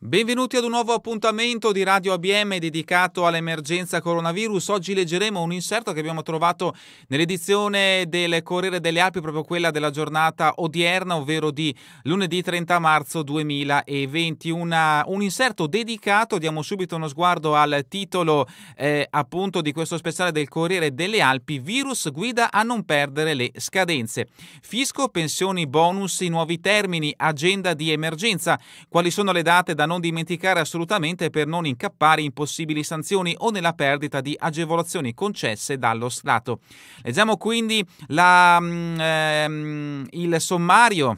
Benvenuti ad un nuovo appuntamento di Radio ABM dedicato all'emergenza coronavirus. Oggi leggeremo un inserto che abbiamo trovato nell'edizione del Corriere delle Alpi, proprio quella della giornata odierna, ovvero di lunedì 30 marzo 2020. Una, uh, un inserto dedicato, diamo subito uno sguardo al titolo eh, appunto di questo speciale del Corriere delle Alpi, virus guida a non perdere le scadenze. Fisco, pensioni, bonus, i nuovi termini, agenda di emergenza. Quali sono le date da non dimenticare assolutamente per non incappare in possibili sanzioni o nella perdita di agevolazioni concesse dallo Stato. Leggiamo quindi la, mm, ehm, il sommario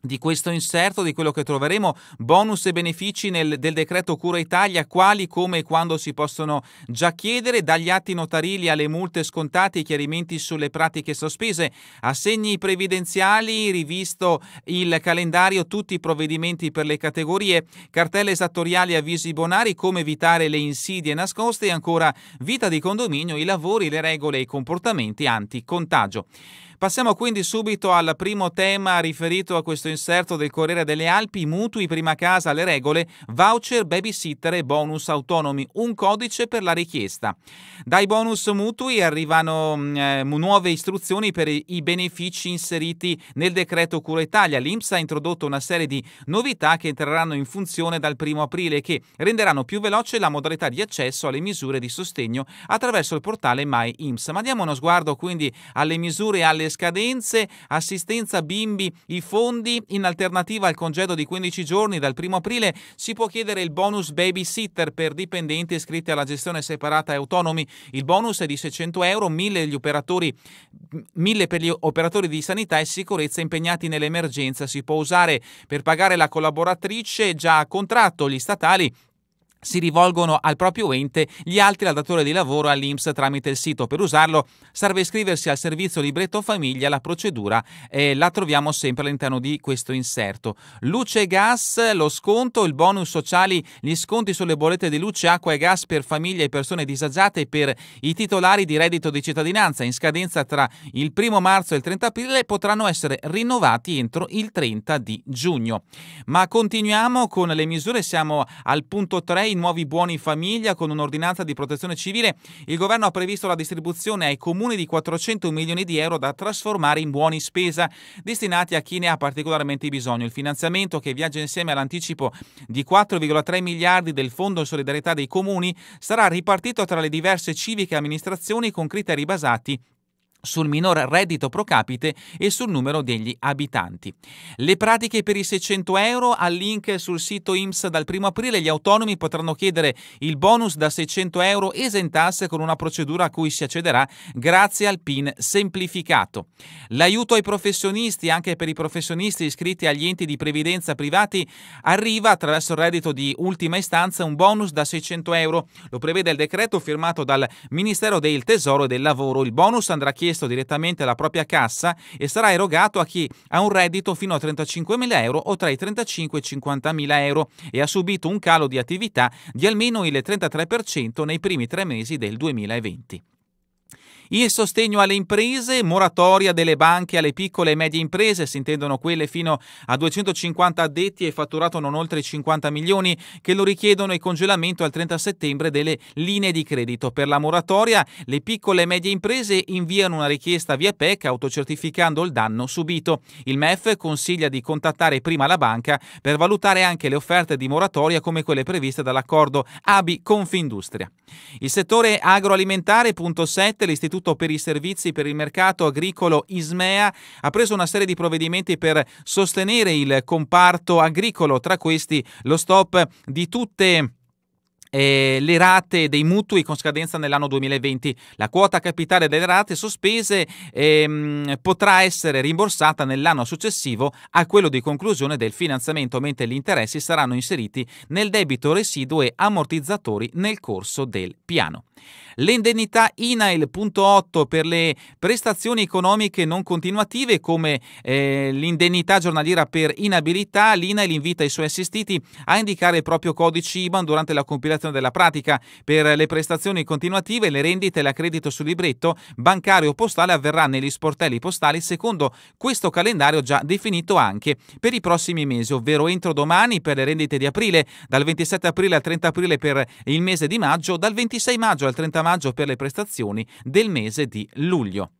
di questo inserto, di quello che troveremo, bonus e benefici nel, del decreto Cura Italia, quali, come e quando si possono già chiedere, dagli atti notarili alle multe scontate, i chiarimenti sulle pratiche sospese, assegni previdenziali, rivisto il calendario, tutti i provvedimenti per le categorie, cartelle esattoriali, avvisi bonari, come evitare le insidie nascoste e ancora vita di condominio, i lavori, le regole e i comportamenti anticontagio. Passiamo quindi subito al primo tema riferito a questo inserto del Corriere delle Alpi, mutui, prima casa, le regole, voucher, babysitter e bonus autonomi, un codice per la richiesta. Dai bonus mutui arrivano mm, eh, nuove istruzioni per i benefici inseriti nel decreto Cura Italia. L'Inps ha introdotto una serie di novità che entreranno in funzione dal 1 aprile e che renderanno più veloce la modalità di accesso alle misure di sostegno attraverso il portale MyIMS. Ma diamo uno sguardo quindi alle misure e alle scadenze, assistenza bimbi, i fondi, in alternativa al congedo di 15 giorni dal 1 aprile si può chiedere il bonus babysitter per dipendenti iscritti alla gestione separata e autonomi. Il bonus è di 600 euro, 1000, gli operatori, 1000 per gli operatori di sanità e sicurezza impegnati nell'emergenza. Si può usare per pagare la collaboratrice già a contratto. Gli statali si rivolgono al proprio ente, gli altri al datore di lavoro all'Inps tramite il sito. Per usarlo serve iscriversi al servizio libretto famiglia, la procedura eh, la troviamo sempre all'interno di questo inserto. Luce e gas, lo sconto, il bonus sociali, gli sconti sulle bollette di luce, acqua e gas per famiglie e persone disagiate e per i titolari di reddito di cittadinanza in scadenza tra il 1 marzo e il 30 aprile potranno essere rinnovati entro il 30 di giugno. Ma continuiamo con le misure, siamo al punto 3 6 nuovi buoni famiglia con un'ordinanza di protezione civile. Il governo ha previsto la distribuzione ai comuni di 400 milioni di euro da trasformare in buoni spesa, destinati a chi ne ha particolarmente bisogno. Il finanziamento che viaggia insieme all'anticipo di 4,3 miliardi del Fondo Solidarietà dei Comuni sarà ripartito tra le diverse civiche amministrazioni con criteri basati sul minor reddito pro capite e sul numero degli abitanti. Le pratiche per i 600 euro al link sul sito IMSS dal 1 aprile gli autonomi potranno chiedere il bonus da 600 euro esentasse con una procedura a cui si accederà grazie al PIN semplificato. L'aiuto ai professionisti, anche per i professionisti iscritti agli enti di previdenza privati, arriva attraverso il reddito di ultima istanza un bonus da 600 euro. Lo prevede il decreto firmato dal Ministero del Tesoro e del Lavoro. Il bonus andrà chiesto richiesto direttamente alla propria cassa e sarà erogato a chi ha un reddito fino a 35.000 euro o tra i 35 e i 50.000 euro e ha subito un calo di attività di almeno il 33% nei primi tre mesi del 2020. Il sostegno alle imprese, moratoria delle banche alle piccole e medie imprese, si intendono quelle fino a 250 addetti e fatturato non oltre 50 milioni, che lo richiedono e congelamento al 30 settembre delle linee di credito. Per la moratoria, le piccole e medie imprese inviano una richiesta via PEC autocertificando il danno subito. Il MEF consiglia di contattare prima la banca per valutare anche le offerte di moratoria come quelle previste dall'accordo ABI Confindustria. Il settore agroalimentare, punto 7, l'istituto Istituto per i Servizi per il Mercato Agricolo ISMEA ha preso una serie di provvedimenti per sostenere il comparto agricolo, tra questi lo stop di tutte le eh, le rate dei mutui con scadenza nell'anno 2020. La quota capitale delle rate sospese ehm, potrà essere rimborsata nell'anno successivo a quello di conclusione del finanziamento, mentre gli interessi saranno inseriti nel debito residuo e ammortizzatori nel corso del piano. L'indennità INAIL.8 per le prestazioni economiche non continuative come eh, l'indennità giornaliera per inabilità, l'INAIL invita i suoi assistiti a indicare il proprio codice IBAN durante la compilazione certificazione della pratica per le prestazioni continuative, le rendite e l'accredito su libretto bancario o postale avverrà negli sportelli postali secondo questo calendario già definito anche per i prossimi mesi, ovvero entro domani per le rendite di aprile, dal 27 aprile al 30 aprile per il mese di maggio, dal 26 maggio al 30 maggio per le prestazioni del mese di luglio.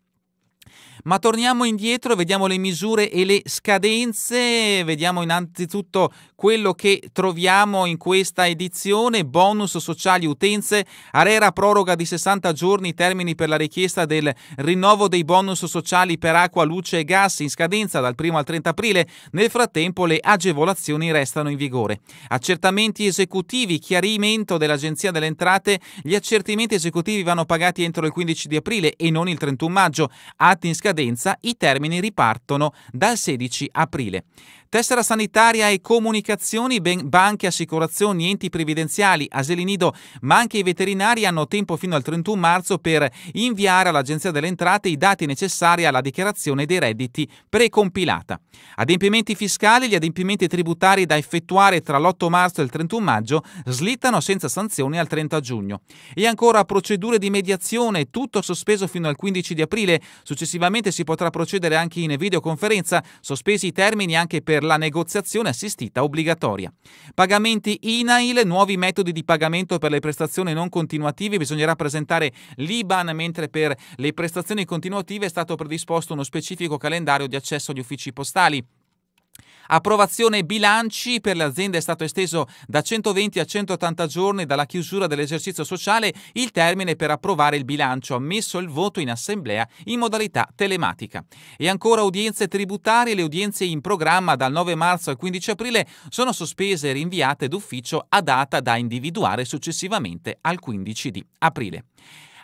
Ma torniamo indietro, vediamo le misure e le scadenze, vediamo innanzitutto quello che troviamo in questa edizione, bonus sociali utenze, Arera proroga di 60 giorni i termini per la richiesta del rinnovo dei bonus sociali per acqua, luce e gas in scadenza dal 1 al 30 aprile, nel frattempo le agevolazioni restano in vigore. Accertamenti esecutivi, chiarimento dell'Agenzia delle Entrate, gli accertamenti esecutivi vanno pagati entro il 15 di aprile e non il 31 maggio. A contratti in scadenza, i termini ripartono dal 16 aprile. Tessera sanitaria e comunicazioni, banche, assicurazioni, enti previdenziali, asili nido, ma anche i veterinari hanno tempo fino al 31 marzo per inviare all'Agenzia delle Entrate i dati necessari alla dichiarazione dei redditi precompilata. Adempimenti fiscali, gli adempimenti tributari da effettuare tra l'8 marzo e il 31 maggio slittano senza sanzioni al 30 giugno. E ancora procedure di mediazione, tutto sospeso fino al 15 di aprile. Successivamente si potrà procedere anche in videoconferenza, sospesi i termini anche per per la negoziazione assistita obbligatoria. Pagamenti INAIL, nuovi metodi di pagamento per le prestazioni non continuative, bisognerà presentare l'IBAN, mentre per le prestazioni continuative è stato predisposto uno specifico calendario di accesso agli uffici postali. Approvazione bilanci per le aziende è stato esteso da 120 a 180 giorni dalla chiusura dell'esercizio sociale il termine per approvare il bilancio, ammesso il voto in assemblea in modalità telematica. E ancora udienze tributarie, le udienze in programma dal 9 marzo al 15 aprile sono sospese e rinviate d'ufficio a data da individuare successivamente al 15 di aprile.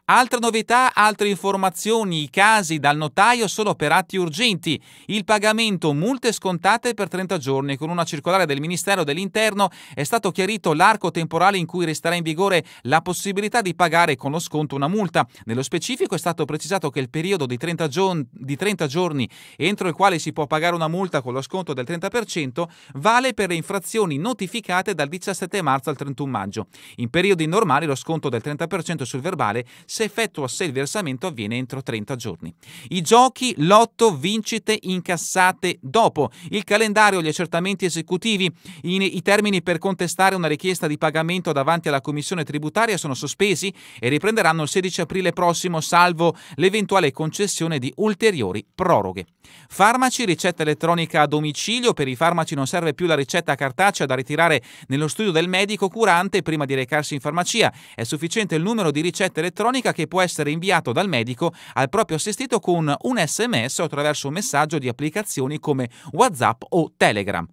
Altra novità, altre informazioni, i casi dal notaio solo per atti urgenti, il pagamento multe scontate per 30 giorni. Con una circolare del Ministero dell'Interno è stato chiarito l'arco temporale in cui resterà in vigore la possibilità di pagare con lo sconto una multa. Nello specifico è stato precisato che il periodo di 30, gio- di 30 giorni entro il quale si può pagare una multa con lo sconto del 30% vale per le infrazioni notificate dal 17 marzo al 31 maggio. In periodi normali lo sconto del 30% sul verbale si se effettua se il versamento avviene entro 30 giorni. I giochi, lotto, vincite incassate dopo. Il calendario, gli accertamenti esecutivi, i termini per contestare una richiesta di pagamento davanti alla Commissione tributaria sono sospesi e riprenderanno il 16 aprile prossimo, salvo l'eventuale concessione di ulteriori proroghe. Farmaci, ricetta elettronica a domicilio. Per i farmaci non serve più la ricetta cartacea da ritirare nello studio del medico curante prima di recarsi in farmacia. È sufficiente il numero di ricette elettroniche significa che può essere inviato dal medico al proprio assistito con un sms o attraverso un messaggio di applicazioni come WhatsApp o Telegram.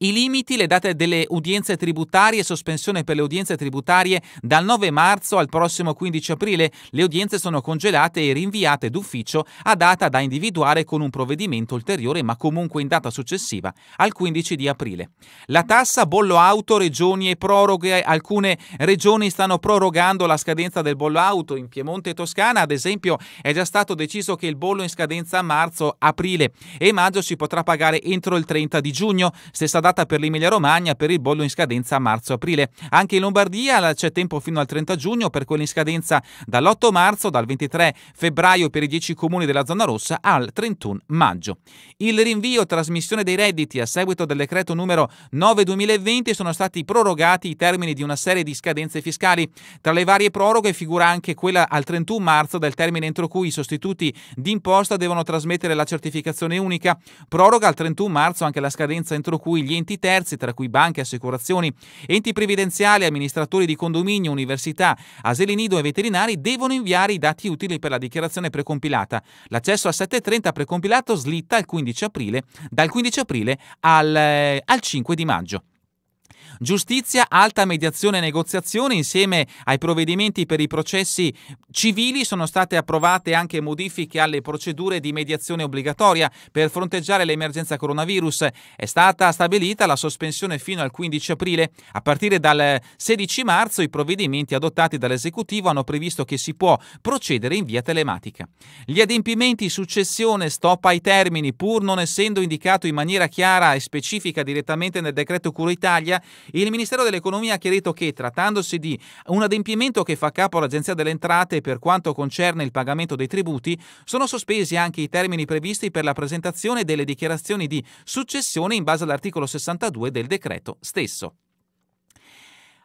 I limiti, le date delle udienze tributarie, sospensione per le udienze tributarie dal 9 marzo al prossimo 15 aprile. Le udienze sono congelate e rinviate d'ufficio a data da individuare con un provvedimento ulteriore, ma comunque in data successiva al 15 di aprile. La tassa bollo auto, regioni e proroghe. Alcune regioni stanno prorogando la scadenza del bollo auto. In Piemonte e Toscana, ad esempio, è già stato deciso che il bollo in scadenza a marzo, aprile e maggio si potrà pagare entro il 30 di giugno. Stessa data riservata per l'Emilia Romagna per il bollo in scadenza a marzo-aprile. Anche in Lombardia c'è tempo fino al 30 giugno per quelli in scadenza dall'8 marzo, dal 23 febbraio per i 10 comuni della zona rossa al 31 maggio. Il rinvio trasmissione dei redditi a seguito del decreto numero 9-2020 sono stati prorogati i termini di una serie di scadenze fiscali. Tra le varie proroghe figura anche quella al 31 marzo del termine entro cui i sostituti d'imposta devono trasmettere la certificazione unica. Proroga al 31 marzo anche la scadenza entro cui gli enti terzi, tra cui banche, assicurazioni, enti previdenziali, amministratori di condominio, università, asili nido e veterinari, devono inviare i dati utili per la dichiarazione precompilata. L'accesso a 730 precompilato slitta il 15 aprile, dal 15 aprile al, eh, al 5 di maggio giustizia, alta mediazione e negoziazione, insieme ai provvedimenti per i processi civili sono state approvate anche modifiche alle procedure di mediazione obbligatoria per fronteggiare l'emergenza coronavirus. È stata stabilita la sospensione fino al 15 aprile. A partire dal 16 marzo i provvedimenti adottati dall'esecutivo hanno previsto che si può procedere in via telematica. Gli adempimenti successione stop ai termini, pur non essendo indicato in maniera chiara e specifica direttamente nel decreto Cura Italia, il Ministero dell'Economia ha chiarito che, trattandosi di un adempimento che fa capo all'Agenzia delle Entrate per quanto concerne il pagamento dei tributi, sono sospesi anche i termini previsti per la presentazione delle dichiarazioni di successione in base all'articolo 62 del decreto stesso.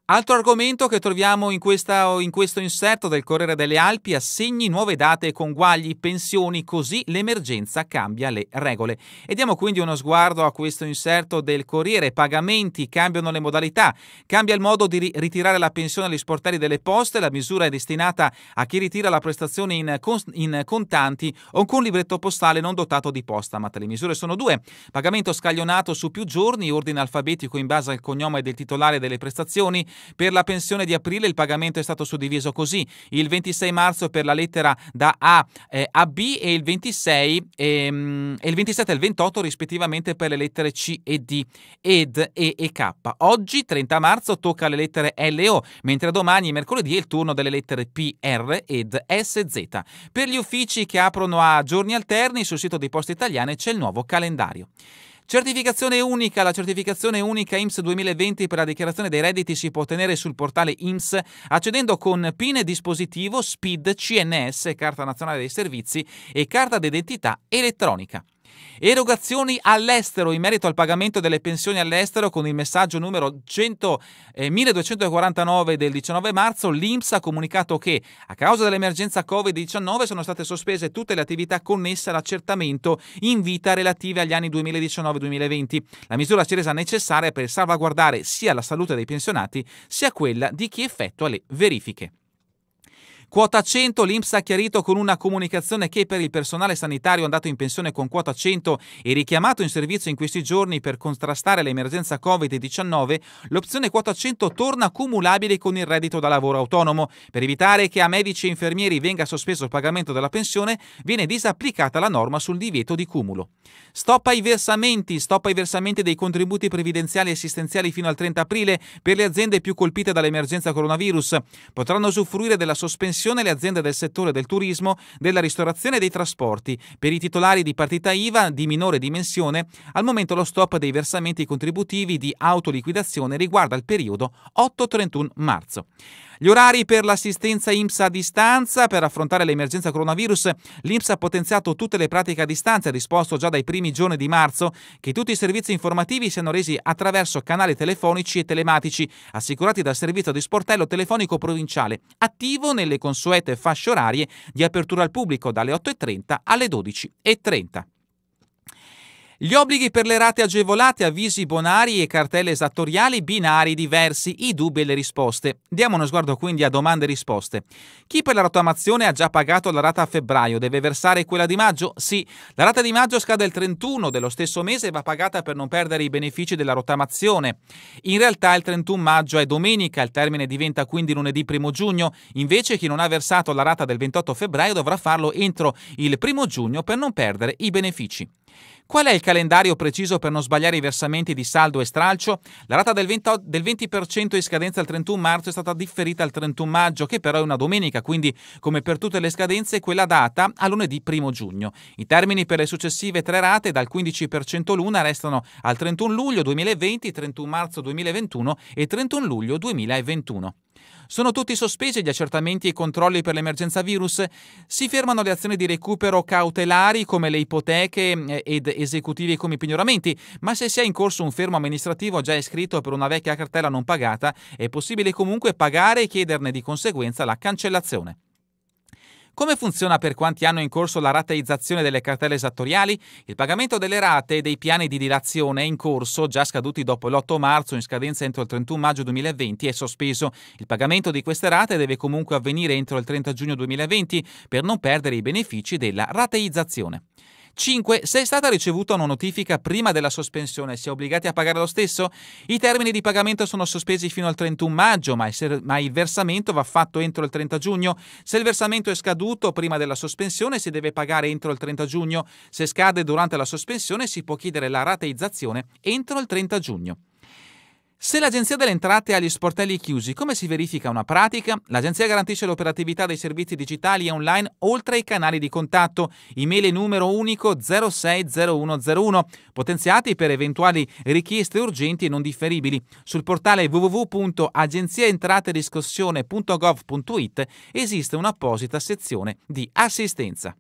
Altro argomento che troviamo in, questa, in, questo inserto del Corriere delle Alpi, assegni nuove date, conguagli, pensioni, così l'emergenza cambia le regole. E diamo quindi uno sguardo a questo inserto del Corriere, pagamenti, cambiano le modalità, cambia il modo di ritirare la pensione agli sportelli delle poste, la misura è destinata a chi ritira la prestazione in, in contanti o con libretto postale non dotato di postamat. Le misure sono due, pagamento scaglionato su più giorni, ordine alfabetico in base al cognome del titolare delle prestazioni, per la pensione di aprile il pagamento è stato suddiviso così: il 26 marzo per la lettera da A eh, a B e il 26 ehm, e il 27 e il 28 rispettivamente per le lettere C e D, ed E e K. Oggi 30 marzo tocca alle lettere L e O, mentre domani mercoledì è il turno delle lettere P, R ed S Z. Per gli uffici che aprono a giorni alterni sul sito di Poste Italiane c'è il nuovo calendario. Certificazione unica. La certificazione unica IMS 2020 per la dichiarazione dei redditi si può ottenere sul portale IMS accedendo con PIN e dispositivo SPID, CNS, Carta Nazionale dei Servizi e Carta d'identità elettronica. Erogazioni all'estero in merito al pagamento delle pensioni all'estero con il messaggio numero 100, eh, 1249 del 19 marzo l'INPS ha comunicato che a causa dell'emergenza Covid-19 sono state sospese tutte le attività connesse all'accertamento in vita relative agli anni 2019-2020. La misura si è resa necessaria per salvaguardare sia la salute dei pensionati sia quella di chi effettua le verifiche. Quota 100, l'Inps ha chiarito con una comunicazione che per il personale sanitario andato in pensione con quota 100 e richiamato in servizio in questi giorni per contrastare l'emergenza Covid-19, l'opzione quota 100 torna cumulabile con il reddito da lavoro autonomo. Per evitare che a medici e infermieri venga sospeso il pagamento della pensione, viene disapplicata la norma sul divieto di cumulo. Stop ai versamenti, stop ai versamenti dei contributi previdenziali e assistenziali fino al 30 aprile per le aziende più colpite dall'emergenza coronavirus. Potranno usufruire della sospensione pensione le aziende del settore del turismo, della ristorazione e dei trasporti. Per i titolari di partita IVA di minore dimensione, al momento lo stop dei versamenti contributivi di autoliquidazione riguarda il periodo 8-31 marzo. Gli orari per l'assistenza IMSS a distanza per affrontare l'emergenza coronavirus, l'IMSS ha potenziato tutte le pratiche a distanza, e ha risposto già dai primi giorni di marzo che tutti i servizi informativi siano resi attraverso canali telefonici e telematici assicurati dal servizio di sportello telefonico provinciale, attivo nelle consuete fasce orarie di apertura al pubblico dalle 8.30 alle 12.30. Gli obblighi per le rate agevolate, avvisi bonari e cartelle esattoriali, binari diversi, i dubbi e le risposte. Diamo uno sguardo quindi a domande e risposte. Chi per la rottamazione ha già pagato la rata a febbraio deve versare quella di maggio? Sì, la rata di maggio scade il 31 dello stesso mese e va pagata per non perdere i benefici della rottamazione. In realtà il 31 maggio è domenica, il termine diventa quindi lunedì 1 giugno, invece chi non ha versato la rata del 28 febbraio dovrà farlo entro il 1 giugno per non perdere i benefici. Qual è il calendario preciso per non sbagliare i versamenti di saldo e stralcio? La rata del 20%, in scadenza il 31 marzo è stata differita al 31 maggio, che però è una domenica, quindi come per tutte le scadenze quella data a lunedì 1 giugno. I termini per le successive tre rate dal 15% l'una restano al 31 luglio 2020, 31 marzo 2021 e 31 luglio 2021. Sono tutti sospesi gli accertamenti e i controlli per l'emergenza virus, si fermano le azioni di recupero cautelari come le ipoteche eh, ed esecutive come i pignoramenti, ma se si è in corso un fermo amministrativo già iscritto per una vecchia cartella non pagata, è possibile comunque pagare e chiederne di conseguenza la cancellazione. Come funziona per quanti hanno in corso la rateizzazione delle cartelle esattoriali? Il pagamento delle rate e dei piani di dilazione in corso, già scaduti dopo l'8 marzo in scadenza entro il 31 maggio 2020, è sospeso. Il pagamento di queste rate deve comunque avvenire entro il 30 giugno 2020 per non perdere i benefici della rateizzazione. 5. Se è stata ricevuta una notifica prima della sospensione, si è obbligati a pagare lo stesso? I termini di pagamento sono sospesi fino al 31 maggio, ma il, ma il versamento va fatto entro il 30 giugno. Se il versamento è scaduto prima della sospensione, si deve pagare entro il 30 giugno. Se scade durante la sospensione, si può chiedere la rateizzazione entro il 30 giugno. Se l'Agenzia delle Entrate ha gli sportelli chiusi, come si verifica una pratica? L'Agenzia garantisce l'operatività dei servizi digitali e online oltre ai canali di contatto, email e numero unico 060101, potenziati per eventuali richieste urgenti e non differibili. Sul portale www.agenziaentratediscossione.gov.it esiste un'apposita sezione di assistenza.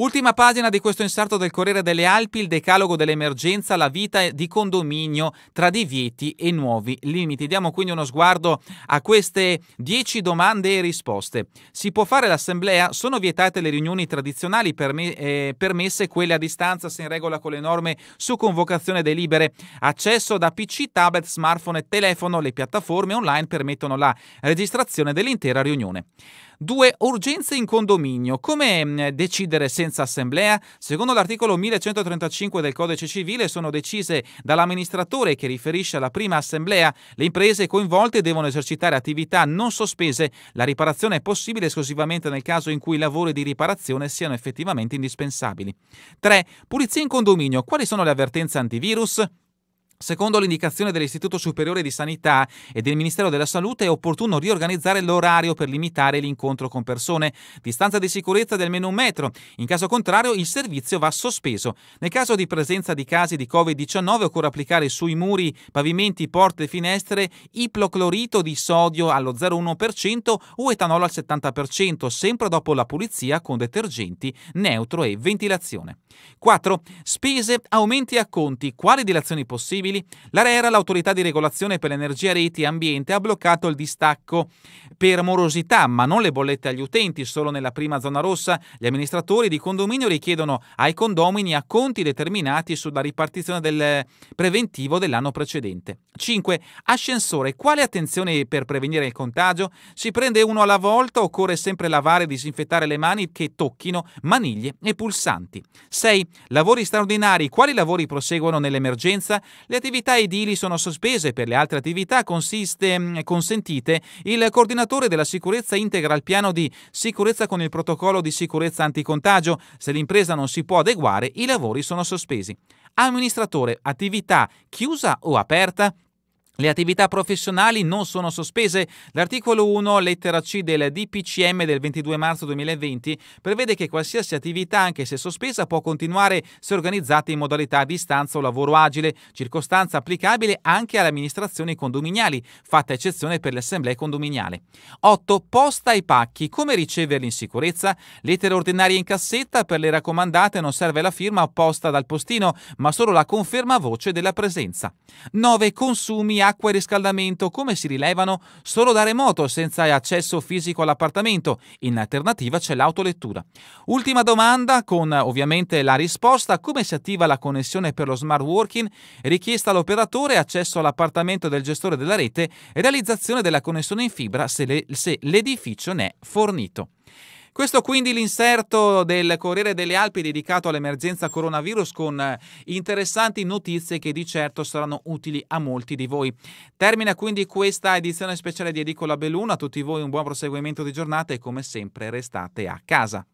Ultima pagina di questo inserto del Corriere delle Alpi, il decalogo dell'emergenza, la vita di condominio tra divieti e nuovi limiti. Diamo quindi uno sguardo a queste dieci domande e risposte. Si può fare l'assemblea? Sono vietate le riunioni tradizionali, perme- eh, permesse quelle a distanza, se in regola con le norme su convocazione delibere. Accesso da PC, tablet, smartphone e telefono, le piattaforme online permettono la registrazione dell'intera riunione. Due, urgenze in condominio. Come mm, decidere senza assemblea? Secondo l'articolo 1135 del Codice Civile sono decise dall'amministratore che riferisce alla prima assemblea. Le imprese coinvolte devono esercitare attività non sospese. La riparazione è possibile esclusivamente nel caso in cui i lavori di riparazione siano effettivamente indispensabili. 3. Pulizia in condominio. Quali sono le avvertenze antivirus? Secondo l'indicazione dell'Istituto Superiore di Sanità e del Ministero della Salute è opportuno riorganizzare l'orario per limitare l'incontro con persone, distanza di sicurezza del meno un metro, in caso contrario il servizio va sospeso. Nel caso di presenza di casi di Covid-19 occorre applicare sui muri, pavimenti, porte e finestre iploclorito di sodio allo 0,1% o etanolo al 70%, sempre dopo la pulizia con detergenti, neutro e ventilazione. 4. Spese, aumenti e acconti. Quali dilazioni possibili? rinnovabili, l'ARERA, l'autorità di regolazione per l'energia, reti e ambiente, ha bloccato il distacco per morosità, ma non le bollette agli utenti. Solo nella prima zona rossa gli amministratori di condominio richiedono ai condomini acconti determinati sulla ripartizione del preventivo dell'anno precedente. 5. Ascensore. Quale attenzione per prevenire il contagio? Si prende uno alla volta, occorre sempre lavare e disinfettare le mani che tocchino maniglie e pulsanti. 6. Lavori straordinari. Quali lavori proseguono nell'emergenza? Le attività edili sono sospese, per le altre attività consiste, mm, consentite il coordinatore della sicurezza integra il piano di sicurezza con il protocollo di sicurezza anticontagio. Se l'impresa non si può adeguare, i lavori sono sospesi. Amministratore, attività chiusa o aperta? Le attività professionali non sono sospese. L'articolo 1, lettera C del DPCM del 22 marzo 2020, prevede che qualsiasi attività, anche se sospesa, può continuare se organizzata in modalità a distanza o lavoro agile, circostanza applicabile anche alle amministrazioni condominiali, fatta eccezione per l'assemblea condominiale. 8. Posta ai pacchi. Come riceverli in sicurezza? Lettere ordinarie in cassetta per le raccomandate non serve la firma apposta dal postino, ma solo la conferma voce della presenza. 9. Consumi acqua e riscaldamento, come si rilevano, solo da remoto senza accesso fisico all'appartamento. In alternativa c'è l'autolettura. Ultima domanda, con ovviamente la risposta, come si attiva la connessione per lo smart working, richiesta all'operatore, accesso all'appartamento del gestore della rete, realizzazione della connessione in fibra se, se l'edificio ne è fornito. Questo quindi l'inserto del Corriere delle Alpi dedicato all'emergenza coronavirus con eh, interessanti notizie che di certo saranno utili a molti di voi. Termina quindi questa edizione speciale di Edicola Belluna. A tutti voi un buon proseguimento di giornata e come sempre restate a casa.